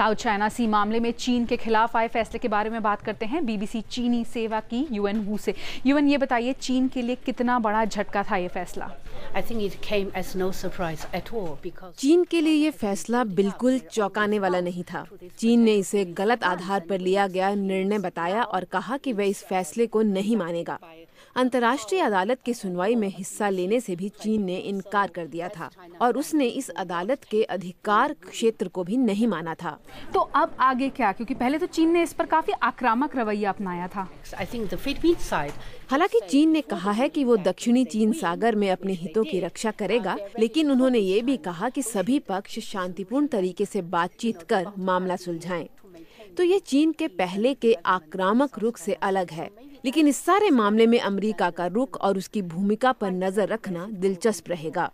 South China सी मामले में चीन के खिलाफ आए फैसले के बारे में बात करते हैं बीबीसी चीनी सेवा की यूएन वू से यूएन ये बताइए चीन के लिए कितना बड़ा झटका था ये फैसला चीन के लिए ये फैसला बिल्कुल चौंकाने वाला नहीं था चीन ने इसे गलत आधार पर लिया गया निर्णय बताया और कहा कि वह इस फैसले को नहीं मानेगा अंतर्राष्ट्रीय अदालत की सुनवाई में हिस्सा लेने से भी चीन ने इनकार कर दिया था और उसने इस अदालत के अधिकार क्षेत्र को भी नहीं माना था तो अब आगे क्या क्योंकि पहले तो चीन ने इस पर काफी आक्रामक रवैया अपनाया था हालांकि चीन ने कहा है कि वो दक्षिणी चीन सागर में अपने हितों की रक्षा करेगा लेकिन उन्होंने ये भी कहा कि सभी पक्ष शांतिपूर्ण तरीके से बातचीत कर मामला सुलझाएं। तो ये चीन के पहले के आक्रामक रुख से अलग है लेकिन इस सारे मामले में अमेरिका का रुख और उसकी भूमिका पर नजर रखना दिलचस्प रहेगा